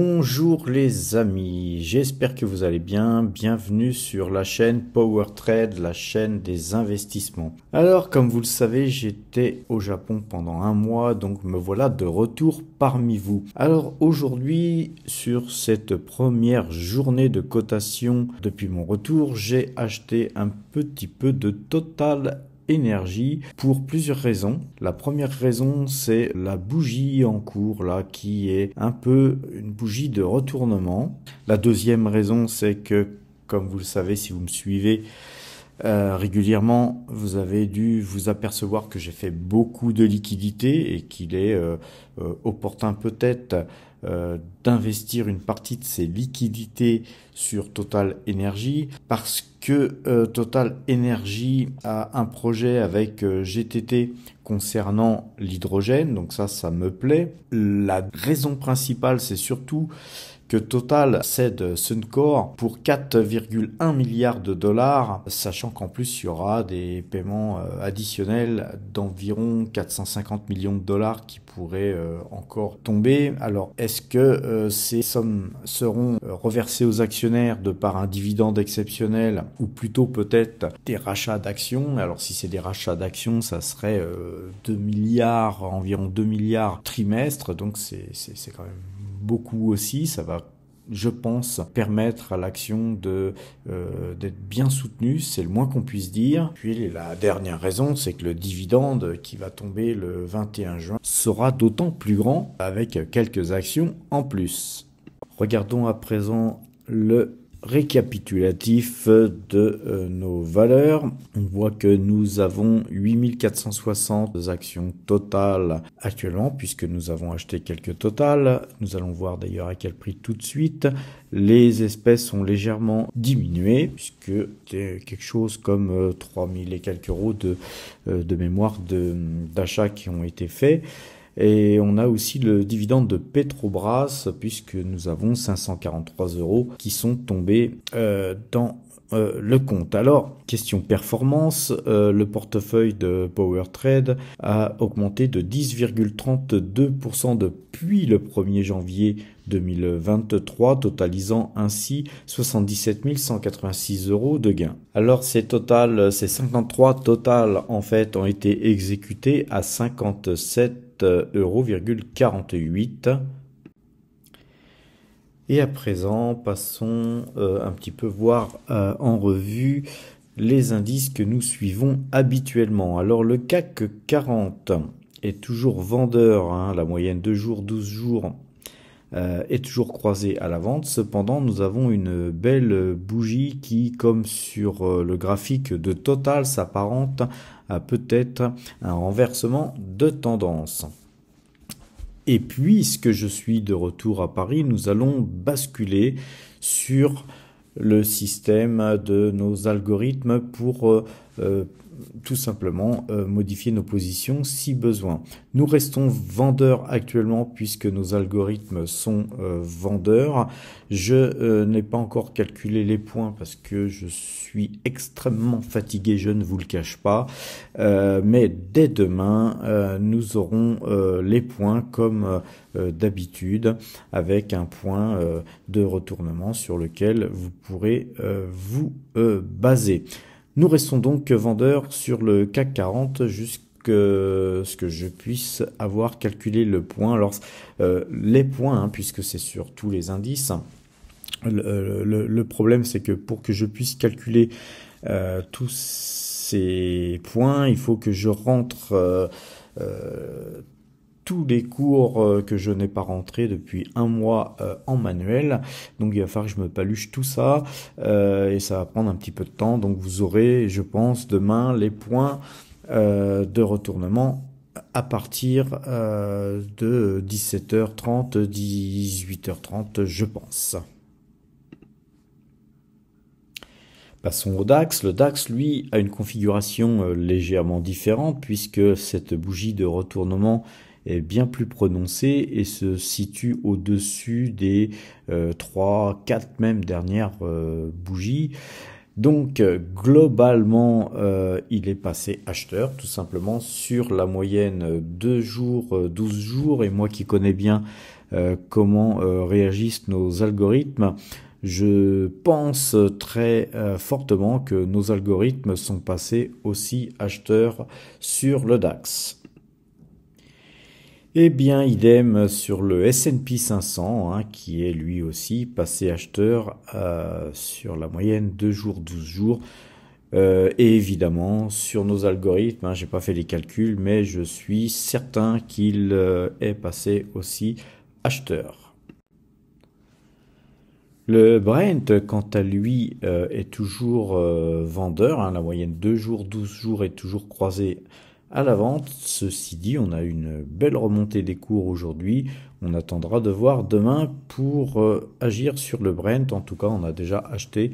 Bonjour les amis, j'espère que vous allez bien. Bienvenue sur la chaîne Power Trade, la chaîne des investissements. Alors, comme vous le savez, j'étais au Japon pendant un mois, donc me voilà de retour parmi vous. Alors aujourd'hui, sur cette première journée de cotation depuis mon retour, j'ai acheté un petit peu de Total énergie pour plusieurs raisons. La première raison, c'est la bougie en cours là qui est un peu une bougie de retournement. La deuxième raison, c'est que comme vous le savez si vous me suivez, euh, régulièrement, vous avez dû vous apercevoir que j'ai fait beaucoup de liquidités et qu'il est euh, euh, opportun peut-être d'investir une partie de ces liquidités sur Total Energy parce que Total Energy a un projet avec GTT concernant l'hydrogène, donc ça, ça me plaît. La raison principale, c'est surtout que Total cède Suncor pour 4,1 milliards de dollars, sachant qu'en plus il y aura des paiements euh, additionnels d'environ 450 millions de dollars qui pourraient euh, encore tomber. Alors est-ce que euh, ces sommes seront reversées aux actionnaires de par un dividende exceptionnel ou plutôt peut-être des rachats d'actions Alors si c'est des rachats d'actions, ça serait 2 milliards, environ 2 milliards trimestre, donc c'est quand même beaucoup aussi. Ça va je pense, permettre à l'action de euh, d'être bien soutenue, c'est le moins qu'on puisse dire. Puis la dernière raison, c'est que le dividende qui va tomber le 21 juin sera d'autant plus grand avec quelques actions en plus. Regardons à présent le récapitulatif de euh, nos valeurs. On voit que nous avons 8460 actions totales actuellement puisque nous avons acheté quelques totales. Nous allons voir d'ailleurs à quel prix tout de suite. Les espèces ont légèrement diminué puisque c'est quelque chose comme 3000 euh, et quelques euros de, euh, de mémoire d'achat qui ont été faits. Et on a aussi le dividende de Petrobras, puisque nous avons 543 euros qui sont tombés euh, dans euh, le compte. Alors, question performance, euh, le portefeuille de PowerTrade a augmenté de 10,32% depuis le 1er janvier 2023, totalisant ainsi 77 186 euros de gains. Alors ces ces 53 total en fait ont été exécutés à 57 48 Et à présent, passons euh, un petit peu voir euh, en revue les indices que nous suivons habituellement. Alors le CAC 40 est toujours vendeur, hein, la moyenne 2 jours, 12 jours euh, est toujours croisé à la vente. Cependant, nous avons une belle bougie qui, comme sur euh, le graphique de Total, s'apparente à peut-être un renversement de tendance. Et puisque je suis de retour à Paris, nous allons basculer sur le système de nos algorithmes pour euh, tout simplement euh, modifier nos positions si besoin. Nous restons vendeurs actuellement puisque nos algorithmes sont euh, vendeurs. Je euh, n'ai pas encore calculé les points parce que je suis extrêmement fatigué, je ne vous le cache pas. mais dès demain, nous aurons les points comme d'habitude avec un point de retournement sur lequel vous pourrez vous baser. Nous restons donc vendeurs sur le CAC 40 jusqu'à ce que je puisse avoir calculé le point. Alors, euh, les points, hein, puisque c'est sur tous les indices. Euh, le, problème, c'est que pour que je puisse calculer euh, tous ces points, il faut que je rentre tous les cours euh, que je n'ai pas rentré depuis un mois euh, en manuel. Donc il va falloir que je me paluche tout ça euh, et ça va prendre un petit peu de temps. Donc vous aurez, je pense, demain les points de retournement à partir de 17h30, 18h30, je pense. Passons au DAX. Le DAX, lui, a une configuration légèrement différente puisque cette bougie de retournement est bien plus prononcé et se situe au-dessus des euh, trois 3, 4 même dernières euh, bougies. Donc euh, globalement, il est passé acheteur tout simplement sur la moyenne 2 jours, 12 jours. Et moi qui connais bien comment réagissent nos algorithmes, je pense très fortement que nos algorithmes sont passés aussi acheteurs sur le DAX. Et eh bien, idem sur le S&P 500, hein, qui est lui aussi passé acheteur euh, sur la moyenne 2 jours, 12 jours. Euh, et évidemment, sur nos algorithmes, je hein, j'ai pas fait les calculs, mais je suis certain qu'il euh, est passé aussi acheteur. Le Brent, quant à lui, est toujours vendeur. Hein, la moyenne 2 jours, 12 jours est toujours croisée à la vente. Ceci dit, on a une belle remontée des cours aujourd'hui. On attendra de voir demain pour euh, agir sur le Brent. En tout cas, on a déjà acheté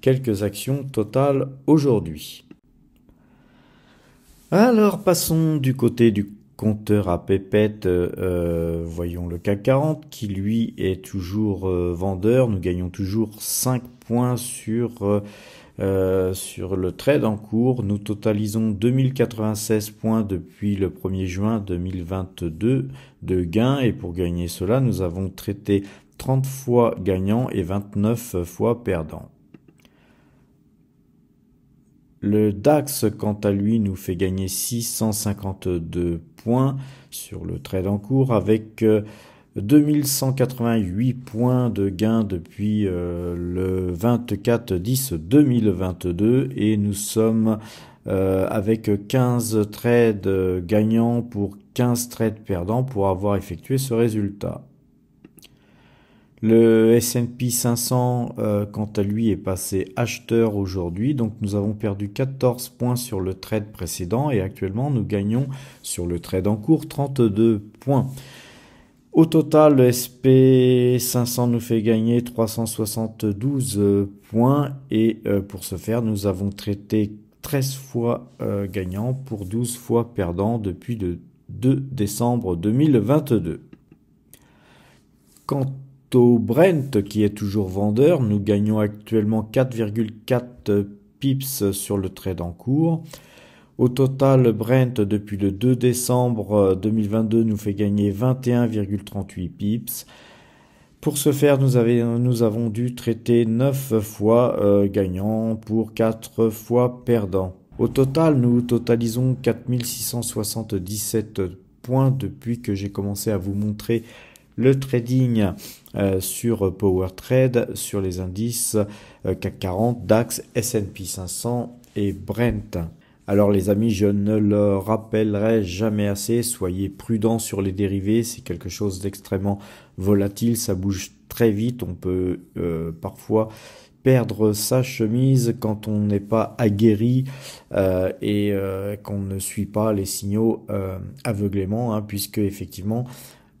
quelques actions totales aujourd'hui. Alors passons du côté du compteur à pépette, euh, voyons le CAC 40, qui lui est toujours euh, vendeur. Nous gagnons toujours 5 points sur, euh, euh, sur le trade en cours. Nous totalisons 2096 points depuis le 1er juin 2022 de gains. Et pour gagner cela, nous avons traité 30 fois gagnant et 29 fois perdant. Le DAX, quant à lui, nous fait gagner 652 points sur le trade en cours avec 2188 euh, points de gain depuis euh, le 24-10-2022 et nous sommes euh, avec 15 trades gagnants pour 15 trades perdants pour avoir effectué ce résultat. Le S&P 500, euh, quant à lui, est passé acheteur aujourd'hui, donc nous avons perdu 14 points sur le trade précédent et actuellement nous gagnons sur le trade en cours 32 points. Au total, le SP 500 nous fait gagner 372 euh, points et euh, pour ce faire, nous avons traité 13 fois gagnant pour 12 fois perdant depuis le 2 décembre 2022. Quant au Brent, qui est toujours vendeur, nous gagnons actuellement 4,4 pips sur le trade en cours. Au total, Brent, depuis le 2 décembre 2022, euh, nous fait gagner 21,38 pips. Pour ce faire, nous, avons dû traiter 9 fois euh, gagnant pour 4 fois perdant. Au total, nous totalisons 4677 points depuis que j'ai commencé à vous montrer le trading euh, sur PowerTrade, sur les indices euh, CAC 40, DAX, S&P 500 et Brent. Alors les amis, je ne le rappellerai jamais assez, soyez prudents sur les dérivés, c'est quelque chose d'extrêmement volatile, ça bouge très vite, on peut euh, parfois perdre sa chemise quand on n'est pas aguerri et qu'on ne suit pas les signaux aveuglément, hein, puisque effectivement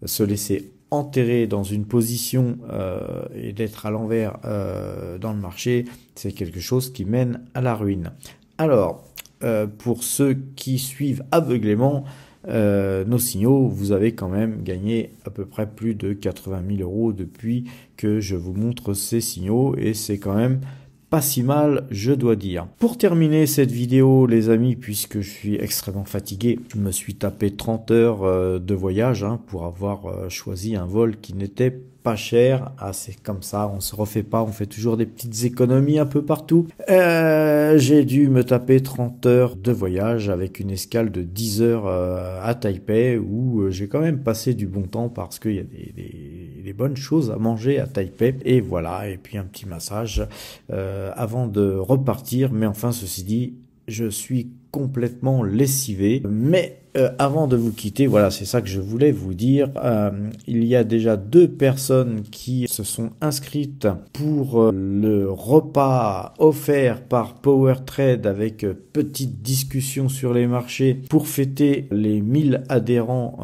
se laisser enterré dans une position euh, et d'être à l'envers euh, dans le marché, c'est quelque chose qui mène à la ruine. Alors, euh, pour ceux qui suivent aveuglément nos signaux, vous avez quand même gagné à peu près plus de 80 000 euros depuis que je vous montre ces signaux et c'est quand même pas si mal, je dois dire. Pour terminer cette vidéo, les amis, puisque je suis extrêmement fatigué, je me suis tapé 30 heures euh, de voyage hein, pour avoir euh, choisi un vol qui n'était pas cher. Ah, c'est comme ça, on se refait pas, on fait toujours des petites économies un peu partout. Euh, j'ai dû me taper 30 heures de voyage avec une escale de 10 heures à Taipei où j'ai quand même passé du bon temps parce qu'il y a des les bonnes choses à manger à Taipei. Et voilà, et puis un petit massage euh, avant de repartir. Mais enfin, ceci dit, je suis complètement lessivé. Mais euh, avant de vous quitter, voilà, c'est ça que je voulais vous dire. Euh, il y a déjà deux personnes qui se sont inscrites pour euh, le repas offert par Power Trade avec petite discussion sur les marchés pour fêter les 1000 adhérents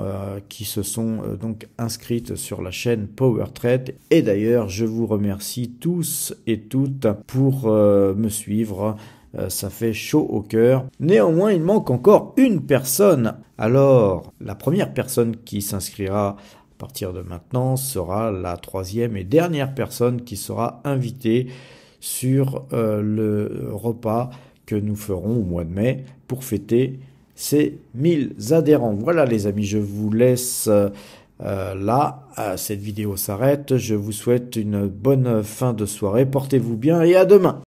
qui se sont donc inscrites sur la chaîne Power Trade. Et d'ailleurs, je vous remercie tous et toutes pour me suivre. Euh, ça fait chaud au cœur. Néanmoins, il manque encore une personne. Alors, la première personne qui s'inscrira à partir de maintenant sera la troisième et dernière personne qui sera invitée sur euh, le repas que nous ferons au mois de mai pour fêter ces 1000 adhérents. Voilà les amis, je vous laisse euh, là. Cette vidéo s'arrête. Je vous souhaite une bonne fin de soirée. Portez-vous bien et à demain.